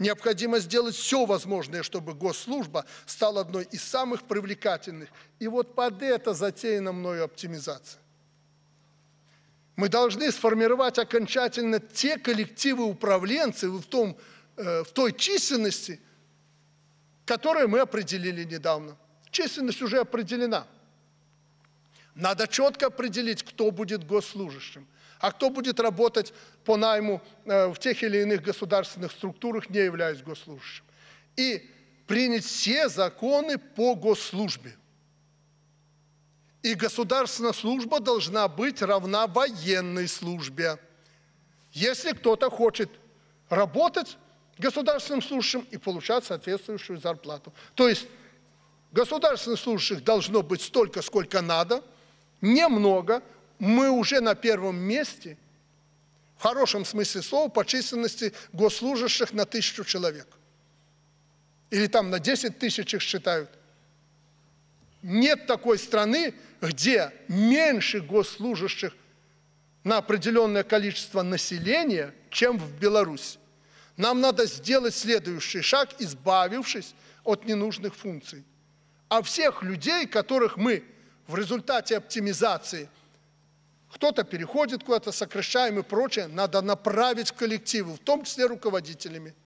Необходимо сделать все возможное, чтобы госслужба стала одной из самых привлекательных. И вот под это затеяна мною оптимизация. Мы должны сформировать окончательно те коллективы управленцев в, том, э, в той численности, которую мы определили недавно. Численность уже определена – надо четко определить, кто будет госслужащим, а кто будет работать по найму э, в тех или иных государственных структурах, не являясь госслужащим. И принять все законы по госслужбе. И государственная служба должна быть равна военной службе. Если кто-то хочет работать государственным служащим и получать соответствующую зарплату. То есть государственных служащих должно быть столько, сколько надо – немного, мы уже на первом месте, в хорошем смысле слова, по численности госслужащих на тысячу человек. Или там на 10 тысяч их считают. Нет такой страны, где меньше госслужащих на определенное количество населения, чем в Беларуси. Нам надо сделать следующий шаг, избавившись от ненужных функций. А всех людей, которых мы в результате оптимизации кто-то переходит куда-то, сокращаем и прочее, надо направить в коллективы, в том числе руководителями.